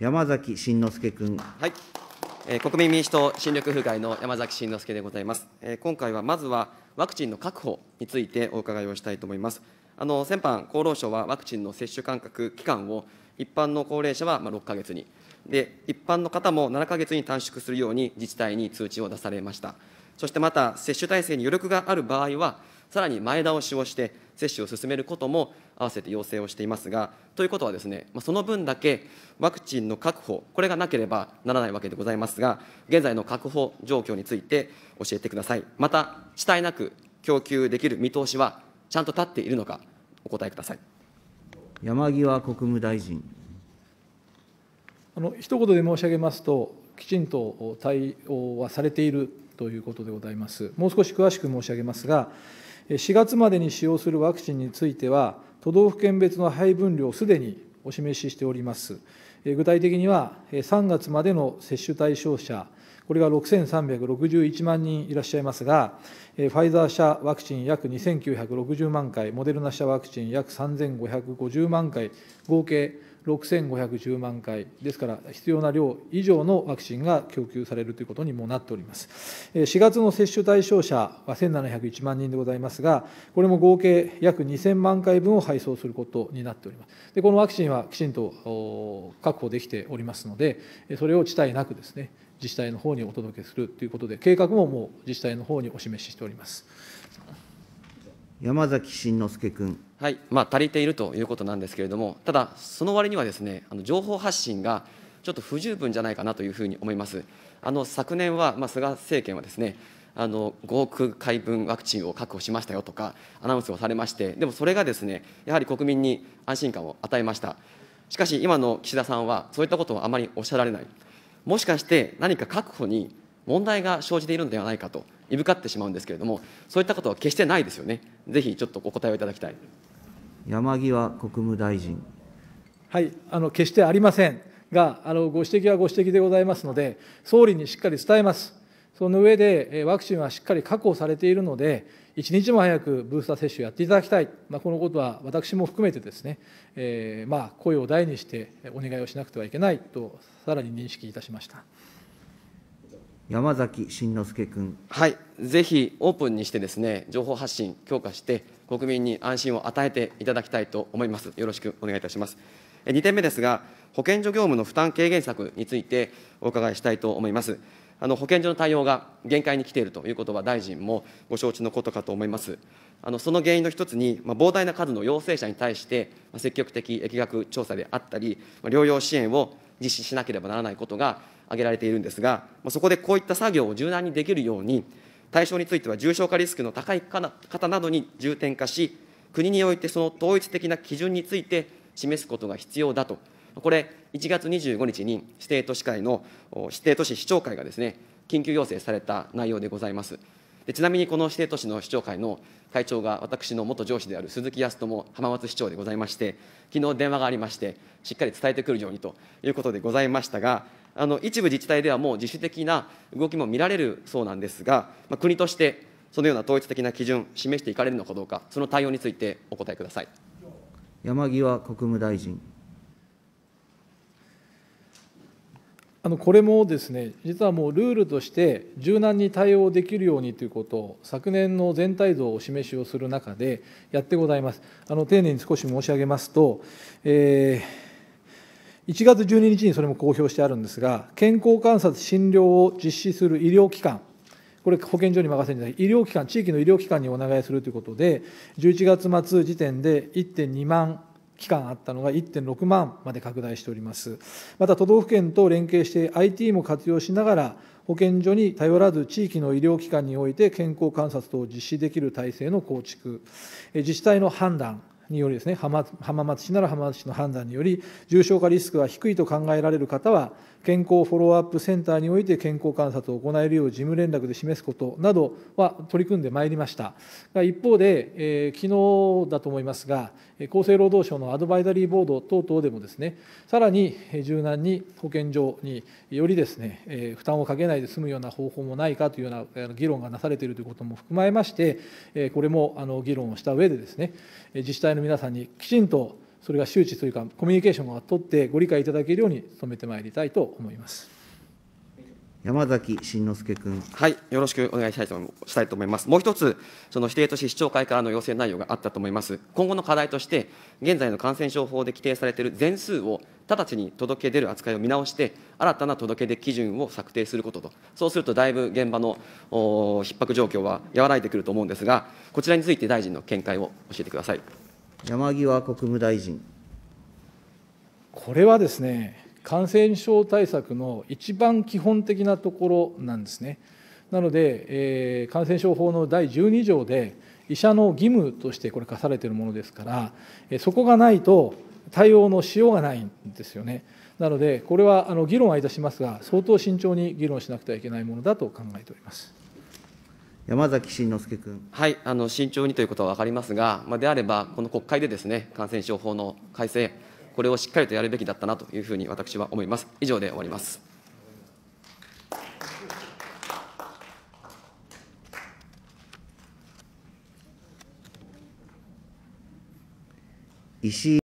山崎慎之輔君。はい国民民主党新緑風会の山崎慎之輔でございます。今回はまずはワクチンの確保についてお伺いをしたいと思います。あの先般、厚労省はワクチンの接種間隔期間を一般の高齢者はま6ヶ月に、で一般の方も7ヶ月に短縮するように自治体に通知を出されました。そしてまた、接種体制に余力がある場合は、さらに前倒しをして接種を進めることも併せて要請をしていますが、ということはですね、その分だけワクチンの確保、これがなければならないわけでございますが、現在の確保状況について教えてください。また、遅滞なく供給できる見通しはちゃんと立っているのか、お答えください。山際国務大臣。あの一言で申し上げますと、きちんと対応はされているということでございます。もう少し詳しく申し上げますが、4月までに使用するワクチンについては、都道府県別の配分量をすでにお示ししております。具体的には、3月までの接種対象者、これが6361万人いらっしゃいますが、ファイザー社ワクチン約2960万回、モデルナ社ワクチン約3550万回、合計6510万回、ですから必要な量以上のワクチンが供給されるということにもなっております。4月の接種対象者は1701万人でございますが、これも合計約2000万回分を配送することになっております。でこのワクチンはきちんと確保できておりますので、それを遅滞なくですね、自治体の方にお届けするということで、計画ももう自治体の方にお示ししております。山崎真之輔君。はいまあ、足りているということなんですけれども、ただ、その割にはですね、あの情報発信がちょっと不十分じゃないかなというふうに思います。あの昨年は、まあ、菅政権はですね、あの5億回分ワクチンを確保しましたよとか、アナウンスをされまして、でもそれがですね、やはり国民に安心感を与えました。しかし、今の岸田さんは、そういったことをあまりおっしゃられない。もしかして何か確保に問題が生じているのではないかといぶかってしまうんですけれども、そういったことは決してないですよね、ぜひちょっとお答えをいただきたい山際国務大臣。はいあの決してありませんがあの、ご指摘はご指摘でございますので、総理にしっかり伝えます。その上で、ワクチンはしっかり確保されているので、一日も早くブースター接種をやっていただきたい、まあ、このことは私も含めてですね、えー、まあ声を大にしてお願いをしなくてはいけないと、さらに認識いたしました。山崎慎之輔君。はい、ぜひオープンにしてですね、情報発信強化して、国民に安心を与えていただきたいと思います。よろしくお願いいたします。二点目ですが、保健所業務の負担軽減策についてお伺いしたいと思います。あの保健所の対応が限界に来ているということは、大臣もご承知のことかと思います。あのその原因の一つに、まあ、膨大な数の陽性者に対して、まあ、積極的疫学調査であったり、まあ、療養支援を実施しなければならないことが、挙げられているんですが、そこでこういった作業を柔軟にできるように、対象については重症化リスクの高い方などに重点化し、国においてその統一的な基準について示すことが必要だと、これ、1月25日に指定都市会の、指定都市市長会がですね、緊急要請された内容でございます。でちなみにこの指定都市の市長会の会長が私の元上司である鈴木康友浜松市長でございまして、昨日電話がありまして、しっかり伝えてくるようにということでございましたが、あの一部自治体ではもう自主的な動きも見られるそうなんですが、まあ、国としてそのような統一的な基準、示していかれるのかどうか、その対応についてお答えください。山際国務大臣。あのこれもですね実はもうルールとして柔軟に対応できるようにということを昨年の全体像をお示しをする中でやってございますあの丁寧に少し申し上げますと、えー、1月12日にそれも公表してあるんですが健康観察診療を実施する医療機関これ、保健所に任せるんじゃない、医療機関、地域の医療機関にお願いするということで、11月末時点で1.2万期間あったのが1.6万まで拡大しております。また都道府県と連携して IT も活用しながら、保健所に頼らず地域の医療機関において健康観察等を実施できる体制の構築、自治体の判断、によりですね浜松市なら浜松市の判断により重症化リスクが低いと考えられる方は健康フォローアップセンターにおいて健康観察を行えるよう事務連絡で示すことなどは取り組んでまいりましたが一方で、えー、昨日だと思いますが厚生労働省のアドバイザリーボード等々でもですねさらに柔軟に保健所によりですね、えー、負担をかけないで済むような方法もないかというような議論がなされているということも含まれましてこれもあの議論をした上でですね自治体のの皆さんにきちんとそれが周知というかコミュニケーションをとってご理解いただけるように努めてまいりたいと思います。山崎慎之介君。はい、よろしくお願いしたいとしたいと思います。もう一つ、その指定都市市長会からの要請内容があったと思います。今後の課題として、現在の感染症法で規定されている全数を直ちに届け出る扱いを見直して、新たな届け出基準を策定することと、そうするとだいぶ現場の逼迫状況は和らいでくると思うんですが、こちらについて大臣の見解を教えてください。山際国務大臣。これはですね、感染症対策の一番基本的なところなんですね。なので、えー、感染症法の第12条で、医者の義務としてこれ、課されているものですから、えそこがないと、対応のしようがないんですよね。なので、これはあの議論はいたしますが、相当慎重に議論しなくてはいけないものだと考えております。山崎慎之介君。はい、あの慎重にということは分かりますが、まあ、であれば、この国会でですね、感染症法の改正、これをしっかりとやるべきだったなというふうに私は思います。以上で終わります。石井